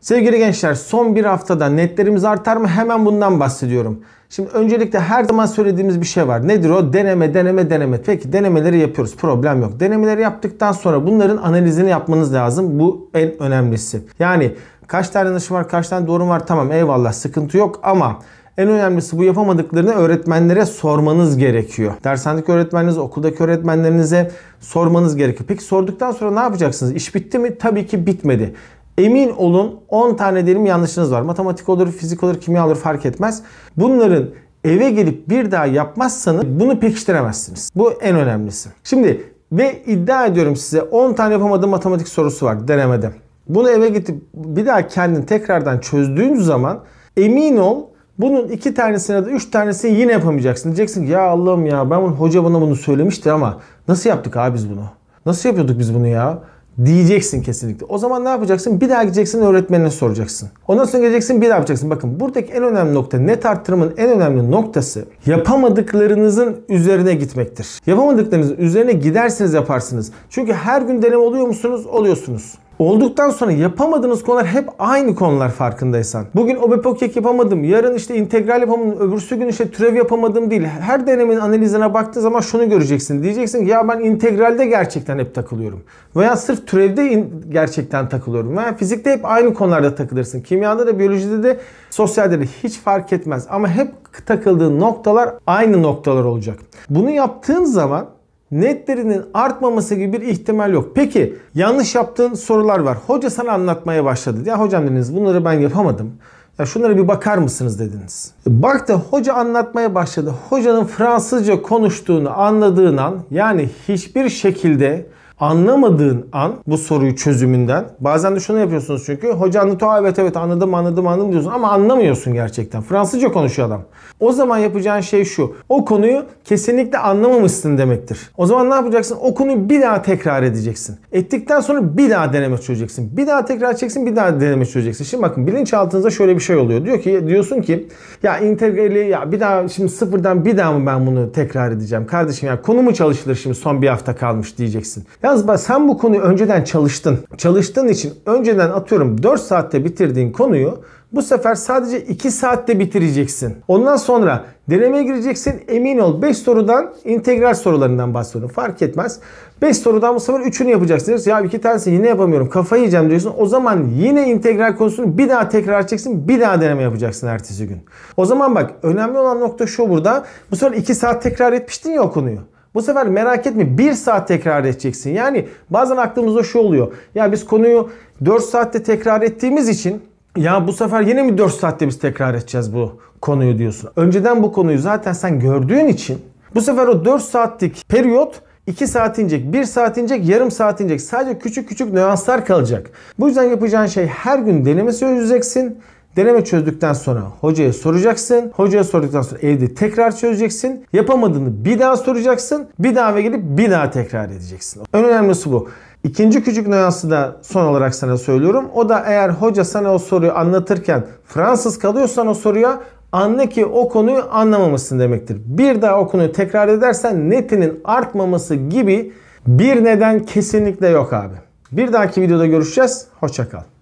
Sevgili gençler son bir haftada netlerimiz artar mı? Hemen bundan bahsediyorum. Şimdi öncelikle her zaman söylediğimiz bir şey var. Nedir o? Deneme, deneme, deneme. Peki denemeleri yapıyoruz. Problem yok. Denemeleri yaptıktan sonra bunların analizini yapmanız lazım. Bu en önemlisi. Yani kaç tane yanlışım var, kaç tane doğru var tamam eyvallah sıkıntı yok ama en önemlisi bu yapamadıklarını öğretmenlere sormanız gerekiyor. Dershanedeki öğretmeninize, okuldaki öğretmenlerinize sormanız gerekiyor. Peki sorduktan sonra ne yapacaksınız? İş bitti mi? Tabii ki bitmedi. Emin olun 10 tane derim yanlışınız var. Matematik olur, fizik olur, kimya olur fark etmez. Bunların eve gelip bir daha yapmazsanız bunu pekiştiremezsiniz. Bu en önemlisi. Şimdi ve iddia ediyorum size 10 tane yapamadığım matematik sorusu var denemede. Bunu eve gidip bir daha kendin tekrardan çözdüğün zaman emin ol bunun iki tanesini ya da üç tanesini yine yapamayacaksın. Diyeceksin ki ya Allah'ım ya ben bunu, hoca bana bunu söylemişti ama nasıl yaptık abi biz bunu? Nasıl yapıyorduk biz bunu ya? diyeceksin kesinlikle. O zaman ne yapacaksın? Bir daha gideceksin öğretmenine soracaksın. Ondan sonra geleceksin bir daha yapacaksın. Bakın buradaki en önemli nokta net arttırmanın en önemli noktası yapamadıklarınızın üzerine gitmektir. Yapamadıklarınızın üzerine gidersiniz yaparsınız. Çünkü her gün deneme oluyor musunuz? Oluyorsunuz olduktan sonra yapamadığınız konular hep aynı konular farkındaysan. Bugün obepokek yapamadım, yarın işte integral yapamadım, öbürsü gün işte türev yapamadım değil. Her dönemin analizine baktığın zaman şunu göreceksin. Diyeceksin ki ya ben integralde gerçekten hep takılıyorum. Veya sırf türevde gerçekten takılıyorum. Veya fizikte hep aynı konularda takılırsın. Kimyada da, biyolojide de, sosyalde de hiç fark etmez. Ama hep takıldığın noktalar aynı noktalar olacak. Bunu yaptığın zaman netlerinin artmaması gibi bir ihtimal yok. Peki yanlış yaptığın sorular var. Hoca sana anlatmaya başladı. Ya hocam dediniz bunları ben yapamadım. Ya şunlara bir bakar mısınız dediniz. Baktı hoca anlatmaya başladı. Hocanın Fransızca konuştuğunu anladığın an yani hiçbir şekilde anlamadığın an bu soruyu çözümünden bazen de şunu yapıyorsunuz çünkü hoca anlatıyor evet evet anladım anladım anladım diyorsun ama anlamıyorsun gerçekten. Fransızca konuşuyor adam. O zaman yapacağın şey şu. O konuyu kesinlikle anlamamışsın demektir. O zaman ne yapacaksın? O konuyu bir daha tekrar edeceksin. Ettikten sonra bir daha deneme çözeceksin. Bir daha tekrar çeksin bir daha deneme çözeceksin. Şimdi bakın bilinçaltınızda şöyle bir şey oluyor. Diyor ki diyorsun ki ya integrali ya bir daha şimdi sıfırdan bir daha mı ben bunu tekrar edeceğim? Kardeşim ya konu mu çalışılır şimdi son bir hafta kalmış diyeceksin. Ya Yazba sen bu konuyu önceden çalıştın. Çalıştığın için önceden atıyorum 4 saatte bitirdiğin konuyu bu sefer sadece 2 saatte bitireceksin. Ondan sonra denemeye gireceksin. Emin ol 5 sorudan integral sorularından bahsediyorum. Fark etmez. 5 sorudan bu sefer 3'ünü yapacaksınız. Ya iki tanesi yine yapamıyorum. Kafayı yiyeceğim diyorsun. O zaman yine integral konusunu bir daha tekrar edeceksin. Bir daha deneme yapacaksın ertesi gün. O zaman bak önemli olan nokta şu burada. Bu sefer 2 saat tekrar etmiştin ya o konuyu. Bu sefer merak etme 1 saat tekrar edeceksin. Yani bazen aklımızda şu oluyor. Ya biz konuyu 4 saatte tekrar ettiğimiz için ya bu sefer yine mi 4 saatte biz tekrar edeceğiz bu konuyu diyorsun. Önceden bu konuyu zaten sen gördüğün için bu sefer o 4 saatlik periyot 2 saat inecek, 1 saat inecek, yarım saat inecek. Sadece küçük küçük nüanslar kalacak. Bu yüzden yapacağın şey her gün deneme süreceksin Deneme çözdükten sonra hocaya soracaksın. Hocaya sorduktan sonra evde tekrar çözeceksin. Yapamadığını bir daha soracaksın. Bir daha ve gelip bir daha tekrar edeceksin. En önemlisi bu. İkinci küçük nüansı da son olarak sana söylüyorum. O da eğer hoca sana o soruyu anlatırken Fransız kalıyorsan o soruya anla ki o konuyu anlamamışsın demektir. Bir daha o konuyu tekrar edersen netinin artmaması gibi bir neden kesinlikle yok abi. Bir dahaki videoda görüşeceğiz. Hoşça kal.